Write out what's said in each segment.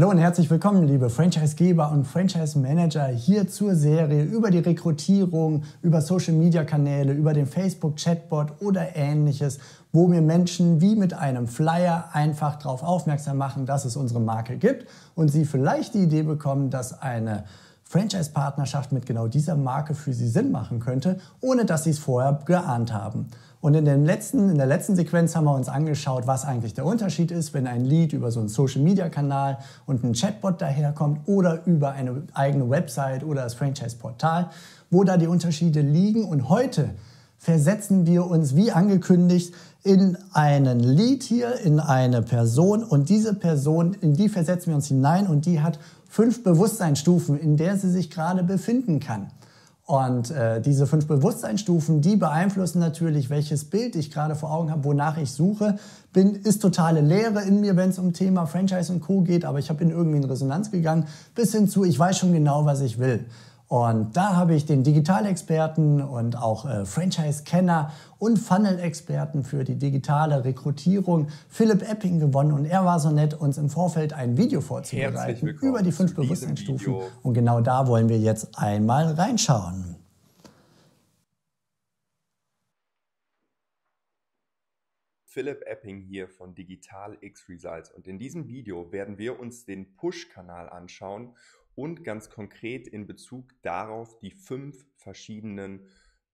Hallo und herzlich willkommen, liebe Franchisegeber und Franchise-Manager, hier zur Serie über die Rekrutierung, über Social-Media-Kanäle, über den Facebook-Chatbot oder ähnliches, wo wir Menschen wie mit einem Flyer einfach darauf aufmerksam machen, dass es unsere Marke gibt und sie vielleicht die Idee bekommen, dass eine Franchise-Partnerschaft mit genau dieser Marke für sie Sinn machen könnte, ohne dass sie es vorher geahnt haben. Und in, dem letzten, in der letzten Sequenz haben wir uns angeschaut, was eigentlich der Unterschied ist, wenn ein Lead über so einen Social-Media-Kanal und einen Chatbot daherkommt oder über eine eigene Website oder das Franchise-Portal, wo da die Unterschiede liegen. Und heute versetzen wir uns, wie angekündigt, in einen Lead hier, in eine Person und diese Person, in die versetzen wir uns hinein und die hat fünf Bewusstseinsstufen, in der sie sich gerade befinden kann. Und äh, diese fünf Bewusstseinsstufen, die beeinflussen natürlich, welches Bild ich gerade vor Augen habe, wonach ich suche. Bin, ist totale Leere in mir, wenn es um Thema Franchise und Co. geht, aber ich habe in irgendwie in Resonanz gegangen, bis hin zu, ich weiß schon genau, was ich will. Und da habe ich den Digitalexperten und auch äh, Franchise-Kenner und Funnel-Experten für die digitale Rekrutierung Philipp Epping gewonnen. Und er war so nett, uns im Vorfeld ein Video vorzubereiten über die fünf Bewusstseinsstufen. Und genau da wollen wir jetzt einmal reinschauen. Philipp Epping hier von Digital X Results und in diesem Video werden wir uns den Push-Kanal anschauen und ganz konkret in Bezug darauf die fünf verschiedenen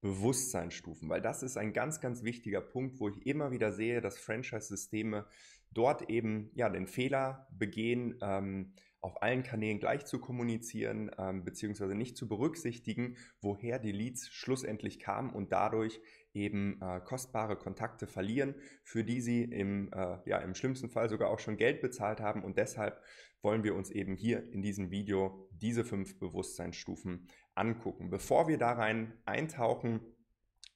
Bewusstseinsstufen, weil das ist ein ganz, ganz wichtiger Punkt, wo ich immer wieder sehe, dass Franchise-Systeme dort eben ja den Fehler begehen, ähm, auf allen Kanälen gleich zu kommunizieren, ähm, beziehungsweise nicht zu berücksichtigen, woher die Leads schlussendlich kamen und dadurch eben äh, kostbare Kontakte verlieren, für die sie im, äh, ja, im schlimmsten Fall sogar auch schon Geld bezahlt haben. Und deshalb wollen wir uns eben hier in diesem Video diese fünf Bewusstseinsstufen angucken. Bevor wir da rein eintauchen,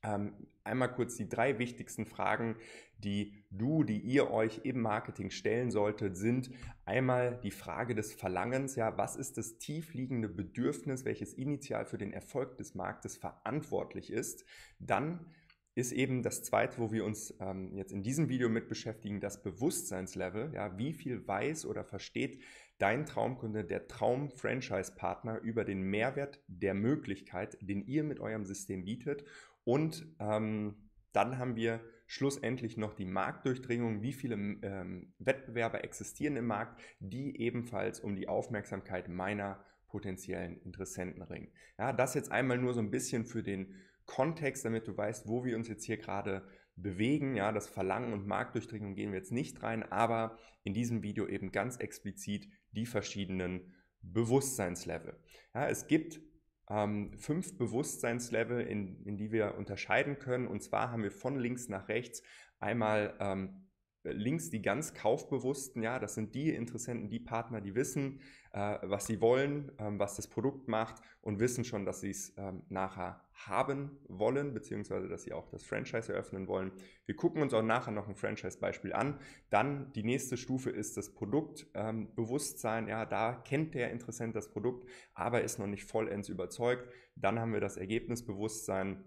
ähm, einmal kurz die drei wichtigsten Fragen, die du, die ihr euch im Marketing stellen solltet, sind einmal die Frage des Verlangens. Ja, was ist das tiefliegende Bedürfnis, welches initial für den Erfolg des Marktes verantwortlich ist? Dann ist eben das zweite, wo wir uns ähm, jetzt in diesem Video mit beschäftigen, das Bewusstseinslevel. Ja, wie viel weiß oder versteht dein Traumkunde, der Traum-Franchise-Partner über den Mehrwert der Möglichkeit, den ihr mit eurem System bietet? Und ähm, dann haben wir schlussendlich noch die Marktdurchdringung, wie viele ähm, Wettbewerber existieren im Markt, die ebenfalls um die Aufmerksamkeit meiner potenziellen Interessenten ringen. Ja, das jetzt einmal nur so ein bisschen für den Kontext, damit du weißt, wo wir uns jetzt hier gerade bewegen. Ja, das Verlangen und Marktdurchdringung gehen wir jetzt nicht rein, aber in diesem Video eben ganz explizit die verschiedenen Bewusstseinslevel. Ja, es gibt ähm, fünf Bewusstseinslevel, in, in die wir unterscheiden können. Und zwar haben wir von links nach rechts einmal ähm, äh, links die ganz Kaufbewussten, ja, das sind die Interessenten, die Partner, die wissen, äh, was sie wollen, ähm, was das Produkt macht und wissen schon, dass sie es ähm, nachher haben wollen, beziehungsweise dass sie auch das Franchise eröffnen wollen. Wir gucken uns auch nachher noch ein Franchise-Beispiel an. Dann die nächste Stufe ist das Produktbewusstsein. Ähm, ja, da kennt der Interessent das Produkt, aber ist noch nicht vollends überzeugt. Dann haben wir das Ergebnisbewusstsein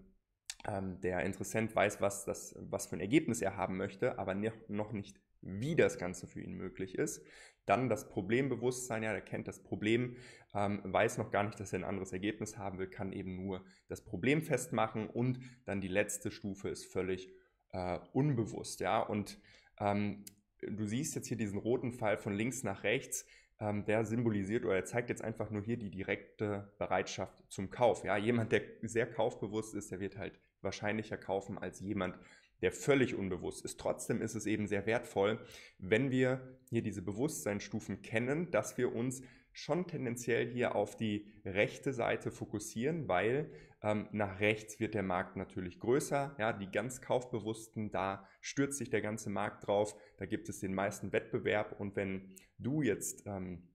ähm, der Interessent weiß, was, das, was für ein Ergebnis er haben möchte, aber noch nicht, wie das Ganze für ihn möglich ist. Dann das Problembewusstsein, ja, der kennt das Problem, ähm, weiß noch gar nicht, dass er ein anderes Ergebnis haben will, kann eben nur das Problem festmachen und dann die letzte Stufe ist völlig äh, unbewusst, ja. Und ähm, du siehst jetzt hier diesen roten Pfeil von links nach rechts, ähm, der symbolisiert oder zeigt jetzt einfach nur hier die direkte Bereitschaft zum Kauf. Ja, jemand, der sehr kaufbewusst ist, der wird halt wahrscheinlicher kaufen als jemand, der völlig unbewusst ist. Trotzdem ist es eben sehr wertvoll, wenn wir hier diese Bewusstseinsstufen kennen, dass wir uns schon tendenziell hier auf die rechte Seite fokussieren, weil ähm, nach rechts wird der Markt natürlich größer. Ja, die ganz Kaufbewussten, da stürzt sich der ganze Markt drauf, da gibt es den meisten Wettbewerb und wenn du jetzt ähm,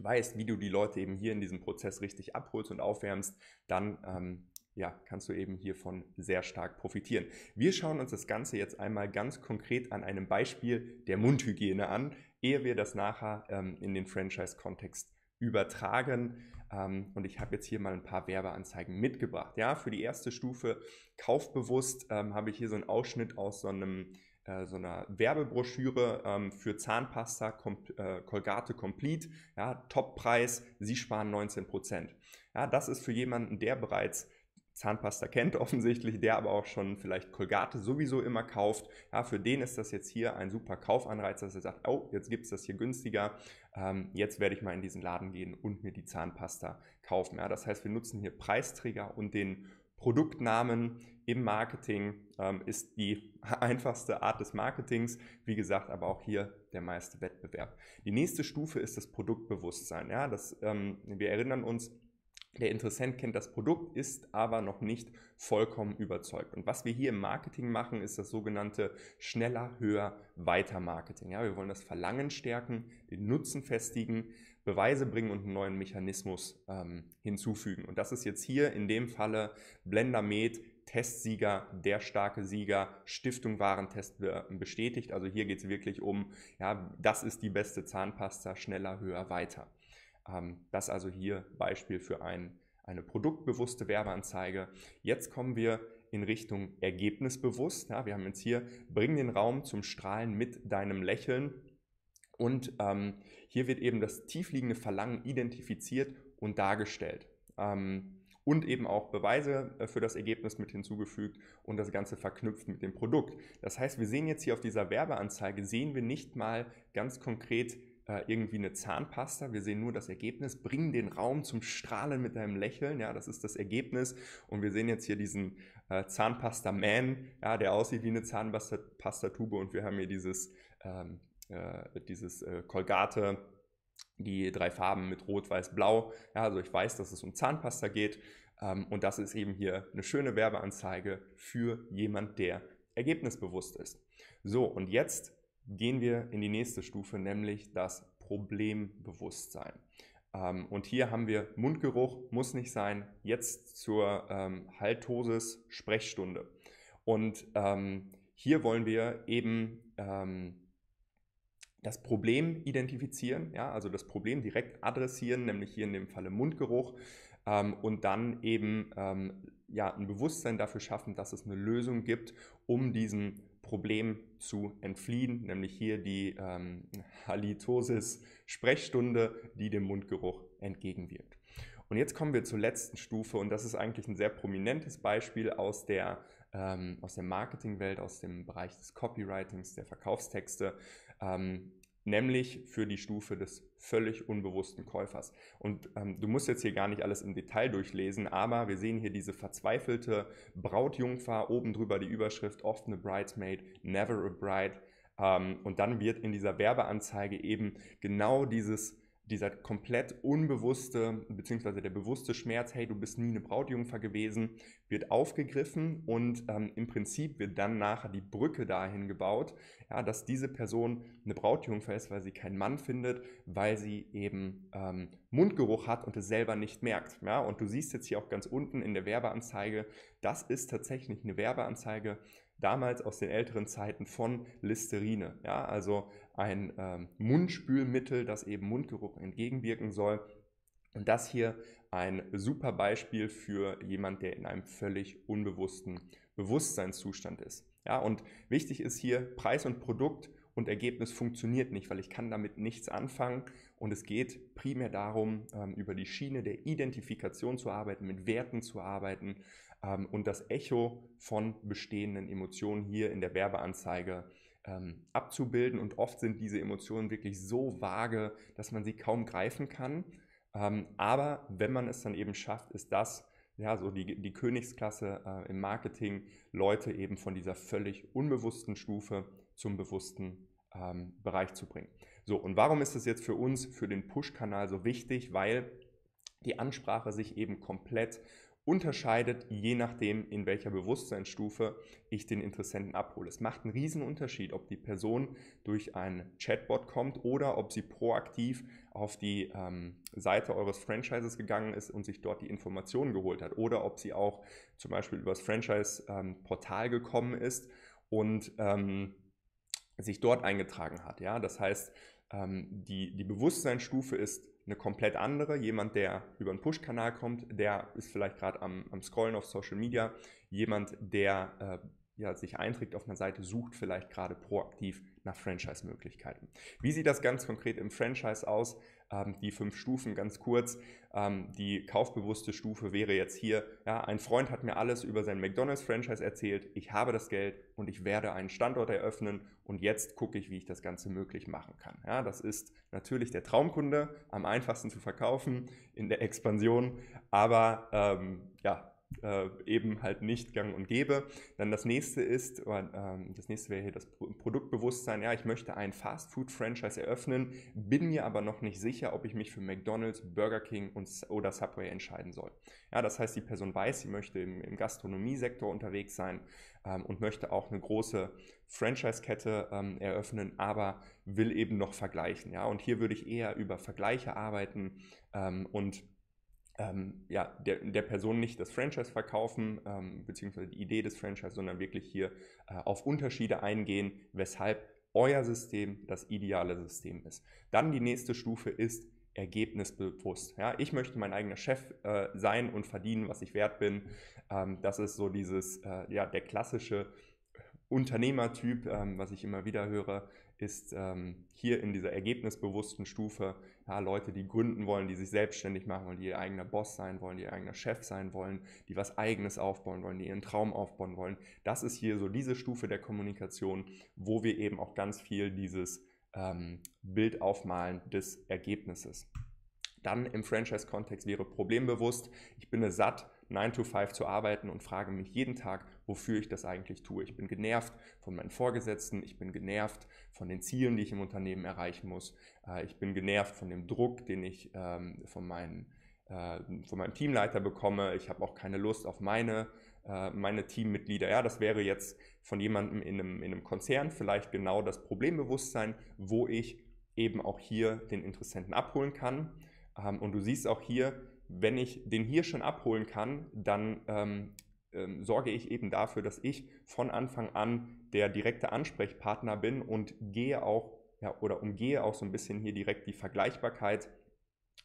weißt, wie du die Leute eben hier in diesem Prozess richtig abholst und aufwärmst, dann ähm, ja, kannst du eben hiervon sehr stark profitieren. Wir schauen uns das Ganze jetzt einmal ganz konkret an einem Beispiel der Mundhygiene an, ehe wir das nachher ähm, in den Franchise-Kontext übertragen. Ähm, und ich habe jetzt hier mal ein paar Werbeanzeigen mitgebracht. Ja, für die erste Stufe kaufbewusst ähm, habe ich hier so einen Ausschnitt aus so einem äh, so einer Werbebroschüre ähm, für Zahnpasta Com äh, Colgate Complete, ja, Toppreis, Sie sparen 19%. Ja, das ist für jemanden, der bereits Zahnpasta kennt offensichtlich, der aber auch schon vielleicht Kolgate sowieso immer kauft. Ja, für den ist das jetzt hier ein super Kaufanreiz, dass er sagt, oh, jetzt gibt es das hier günstiger, ähm, jetzt werde ich mal in diesen Laden gehen und mir die Zahnpasta kaufen. Ja, das heißt, wir nutzen hier Preisträger und den Produktnamen im Marketing ähm, ist die einfachste Art des Marketings. Wie gesagt, aber auch hier der meiste Wettbewerb. Die nächste Stufe ist das Produktbewusstsein. Ja, das, ähm, wir erinnern uns, der Interessent kennt das Produkt, ist aber noch nicht vollkommen überzeugt. Und was wir hier im Marketing machen, ist das sogenannte schneller, höher, weiter Marketing. Ja, wir wollen das Verlangen stärken, den Nutzen festigen, Beweise bringen und einen neuen Mechanismus ähm, hinzufügen. Und das ist jetzt hier in dem Falle Blender Med Testsieger, der starke Sieger, Stiftung Warentest bestätigt. Also hier geht es wirklich um, ja, das ist die beste Zahnpasta, schneller, höher, weiter. Ähm, das also hier Beispiel für ein, eine produktbewusste Werbeanzeige. Jetzt kommen wir in Richtung ergebnisbewusst. Ja, wir haben jetzt hier, bring den Raum zum Strahlen mit deinem Lächeln. Und ähm, hier wird eben das tiefliegende Verlangen identifiziert und dargestellt. Ähm, und eben auch Beweise äh, für das Ergebnis mit hinzugefügt und das Ganze verknüpft mit dem Produkt. Das heißt, wir sehen jetzt hier auf dieser Werbeanzeige, sehen wir nicht mal ganz konkret, äh, irgendwie eine Zahnpasta, wir sehen nur das Ergebnis, bringen den Raum zum Strahlen mit deinem Lächeln, ja, das ist das Ergebnis. Und wir sehen jetzt hier diesen äh, Zahnpasta-Man, ja, der aussieht wie eine Zahnpasta-Tube und wir haben hier dieses, ähm, äh, dieses äh, Colgate, die drei Farben mit Rot, Weiß, Blau. Ja, also ich weiß, dass es um Zahnpasta geht. Ähm, und das ist eben hier eine schöne Werbeanzeige für jemand, der ergebnisbewusst ist. So, und jetzt gehen wir in die nächste Stufe, nämlich das Problembewusstsein. Ähm, und hier haben wir Mundgeruch, muss nicht sein, jetzt zur ähm, Haltosis Sprechstunde. Und ähm, hier wollen wir eben ähm, das Problem identifizieren, ja, also das Problem direkt adressieren, nämlich hier in dem Falle Mundgeruch, ähm, und dann eben ähm, ja, ein Bewusstsein dafür schaffen, dass es eine Lösung gibt, um diesem Problem zu entfliehen, nämlich hier die ähm, Halitosis-Sprechstunde, die dem Mundgeruch entgegenwirkt. Und jetzt kommen wir zur letzten Stufe und das ist eigentlich ein sehr prominentes Beispiel aus der, ähm, aus der Marketingwelt, aus dem Bereich des Copywritings, der Verkaufstexte. Ähm, nämlich für die Stufe des völlig unbewussten Käufers. Und ähm, du musst jetzt hier gar nicht alles im Detail durchlesen, aber wir sehen hier diese verzweifelte Brautjungfer, oben drüber die Überschrift Often a Bridesmaid, Never a Bride. Ähm, und dann wird in dieser Werbeanzeige eben genau dieses dieser komplett unbewusste beziehungsweise der bewusste Schmerz, hey, du bist nie eine Brautjungfer gewesen, wird aufgegriffen und ähm, im Prinzip wird dann nachher die Brücke dahin gebaut, ja, dass diese Person eine Brautjungfer ist, weil sie keinen Mann findet, weil sie eben ähm, Mundgeruch hat und es selber nicht merkt. Ja? Und du siehst jetzt hier auch ganz unten in der Werbeanzeige, das ist tatsächlich eine Werbeanzeige damals aus den älteren Zeiten von Listerine, ja, also ein ähm, Mundspülmittel, das eben Mundgeruch entgegenwirken soll. Und das hier ein super Beispiel für jemand, der in einem völlig unbewussten Bewusstseinszustand ist. Ja, und wichtig ist hier Preis und Produkt und Ergebnis funktioniert nicht, weil ich kann damit nichts anfangen. Und es geht primär darum, ähm, über die Schiene der Identifikation zu arbeiten, mit Werten zu arbeiten, ähm, und das Echo von bestehenden Emotionen hier in der Werbeanzeige ähm, abzubilden. Und oft sind diese Emotionen wirklich so vage, dass man sie kaum greifen kann. Ähm, aber wenn man es dann eben schafft, ist das ja so die, die Königsklasse äh, im Marketing, Leute eben von dieser völlig unbewussten Stufe zum bewussten ähm, Bereich zu bringen. So, und warum ist das jetzt für uns, für den Push-Kanal so wichtig? Weil die Ansprache sich eben komplett unterscheidet, je nachdem, in welcher Bewusstseinsstufe ich den Interessenten abhole. Es macht einen riesen Unterschied, ob die Person durch einen Chatbot kommt oder ob sie proaktiv auf die ähm, Seite eures Franchises gegangen ist und sich dort die Informationen geholt hat oder ob sie auch zum Beispiel übers Franchise-Portal ähm, gekommen ist und ähm, sich dort eingetragen hat. Ja? Das heißt, ähm, die, die Bewusstseinsstufe ist eine komplett andere. Jemand, der über einen Push-Kanal kommt, der ist vielleicht gerade am, am Scrollen auf Social Media. Jemand, der äh, ihr sich einträgt auf einer Seite, sucht vielleicht gerade proaktiv nach Franchise-Möglichkeiten. Wie sieht das ganz konkret im Franchise aus? Ähm, die fünf Stufen ganz kurz. Ähm, die kaufbewusste Stufe wäre jetzt hier, ja, ein Freund hat mir alles über sein McDonald's-Franchise erzählt, ich habe das Geld und ich werde einen Standort eröffnen und jetzt gucke ich, wie ich das Ganze möglich machen kann. Ja, das ist natürlich der Traumkunde, am einfachsten zu verkaufen in der Expansion, aber ähm, ja, äh, eben halt nicht gang und gäbe. Dann das nächste ist, äh, das nächste wäre hier das Produktbewusstsein. Ja, ich möchte ein Fast-Food-Franchise eröffnen, bin mir aber noch nicht sicher, ob ich mich für McDonald's, Burger King und, oder Subway entscheiden soll. Ja, das heißt, die Person weiß, sie möchte im, im Gastronomiesektor unterwegs sein ähm, und möchte auch eine große Franchise-Kette ähm, eröffnen, aber will eben noch vergleichen. Ja, und hier würde ich eher über Vergleiche arbeiten ähm, und ähm, ja, der, der Person nicht das Franchise verkaufen, ähm, beziehungsweise die Idee des Franchise, sondern wirklich hier äh, auf Unterschiede eingehen, weshalb euer System das ideale System ist. Dann die nächste Stufe ist ergebnisbewusst. Ja, ich möchte mein eigener Chef äh, sein und verdienen, was ich wert bin. Ähm, das ist so dieses, äh, ja, der klassische Unternehmertyp, ähm, was ich immer wieder höre, ist ähm, hier in dieser ergebnisbewussten Stufe paar Leute, die gründen wollen, die sich selbstständig machen wollen, die ihr eigener Boss sein wollen, die ihr eigener Chef sein wollen, die was eigenes aufbauen wollen, die ihren Traum aufbauen wollen. Das ist hier so diese Stufe der Kommunikation, wo wir eben auch ganz viel dieses ähm, Bild aufmalen des Ergebnisses. Dann im Franchise-Kontext wäre problembewusst, ich bin es satt, 9 to 5 zu arbeiten und frage mich jeden Tag, wofür ich das eigentlich tue. Ich bin genervt von meinen Vorgesetzten, ich bin genervt von den Zielen, die ich im Unternehmen erreichen muss, äh, ich bin genervt von dem Druck, den ich ähm, von, meinen, äh, von meinem Teamleiter bekomme, ich habe auch keine Lust auf meine, äh, meine Teammitglieder. Ja, das wäre jetzt von jemandem in einem, in einem Konzern vielleicht genau das Problembewusstsein, wo ich eben auch hier den Interessenten abholen kann. Ähm, und du siehst auch hier, wenn ich den hier schon abholen kann, dann ähm, ähm, sorge ich eben dafür, dass ich von Anfang an der direkte Ansprechpartner bin und gehe auch ja, oder umgehe auch so ein bisschen hier direkt die Vergleichbarkeit,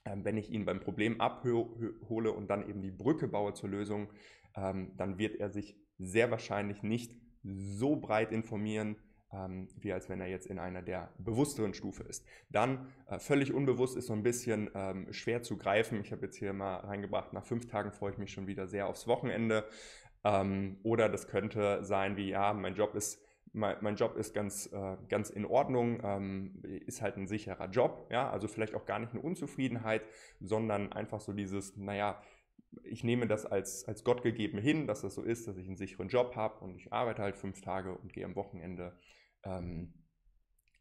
ähm, wenn ich ihn beim Problem abhole und dann eben die Brücke baue zur Lösung, ähm, dann wird er sich sehr wahrscheinlich nicht so breit informieren, ähm, wie als wenn er jetzt in einer der bewussteren Stufe ist. Dann äh, völlig unbewusst ist so ein bisschen ähm, schwer zu greifen. Ich habe jetzt hier mal reingebracht, nach fünf Tagen freue ich mich schon wieder sehr aufs Wochenende. Ähm, oder das könnte sein wie, ja, mein Job ist, mein, mein Job ist ganz, äh, ganz in Ordnung, ähm, ist halt ein sicherer Job. Ja? Also vielleicht auch gar nicht eine Unzufriedenheit, sondern einfach so dieses, naja, ich nehme das als, als Gott gegeben hin, dass das so ist, dass ich einen sicheren Job habe und ich arbeite halt fünf Tage und gehe am Wochenende ähm,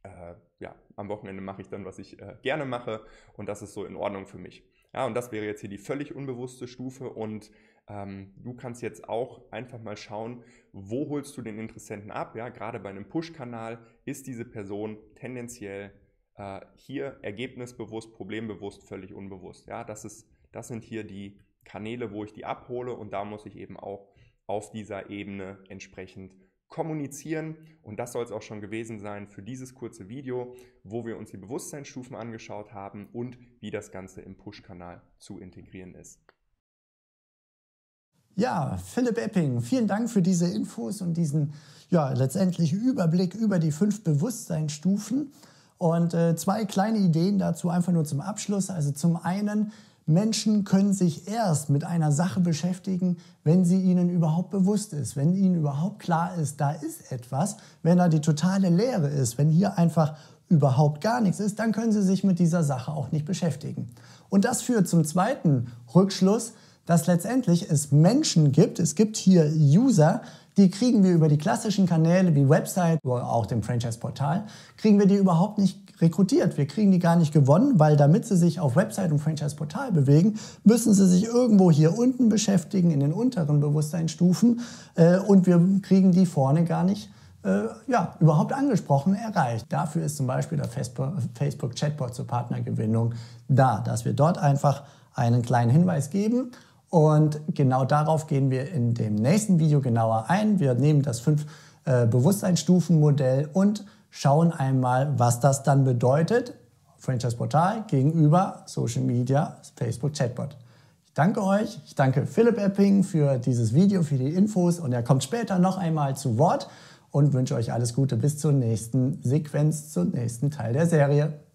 äh, ja, am Wochenende mache ich dann, was ich äh, gerne mache und das ist so in Ordnung für mich. Ja, und das wäre jetzt hier die völlig unbewusste Stufe und ähm, du kannst jetzt auch einfach mal schauen, wo holst du den Interessenten ab. Ja, gerade bei einem Push-Kanal ist diese Person tendenziell äh, hier ergebnisbewusst, problembewusst, völlig unbewusst. Ja, das, ist, das sind hier die Kanäle, wo ich die abhole und da muss ich eben auch auf dieser Ebene entsprechend kommunizieren. Und das soll es auch schon gewesen sein für dieses kurze Video, wo wir uns die Bewusstseinsstufen angeschaut haben und wie das Ganze im Push-Kanal zu integrieren ist. Ja, Philipp Epping, vielen Dank für diese Infos und diesen ja, letztendlich Überblick über die fünf Bewusstseinsstufen. Und äh, zwei kleine Ideen dazu einfach nur zum Abschluss. Also zum einen, Menschen können sich erst mit einer Sache beschäftigen, wenn sie ihnen überhaupt bewusst ist, wenn ihnen überhaupt klar ist, da ist etwas, wenn da die totale Leere ist, wenn hier einfach überhaupt gar nichts ist, dann können sie sich mit dieser Sache auch nicht beschäftigen. Und das führt zum zweiten Rückschluss, dass letztendlich es Menschen gibt, es gibt hier User, die kriegen wir über die klassischen Kanäle wie Website oder auch dem Franchise-Portal, kriegen wir die überhaupt nicht rekrutiert. Wir kriegen die gar nicht gewonnen, weil damit sie sich auf Website und Franchise-Portal bewegen, müssen sie sich irgendwo hier unten beschäftigen, in den unteren Bewusstseinsstufen äh, und wir kriegen die vorne gar nicht äh, ja, überhaupt angesprochen, erreicht. Dafür ist zum Beispiel der Facebook-Chatbot zur Partnergewinnung da, dass wir dort einfach einen kleinen Hinweis geben und genau darauf gehen wir in dem nächsten Video genauer ein. Wir nehmen das fünf äh, Bewusstseinsstufenmodell und schauen einmal, was das dann bedeutet, Franchise Portal gegenüber Social Media, Facebook Chatbot. Ich danke euch, ich danke Philipp Epping für dieses Video, für die Infos und er kommt später noch einmal zu Wort und wünsche euch alles Gute bis zur nächsten Sequenz, zum nächsten Teil der Serie.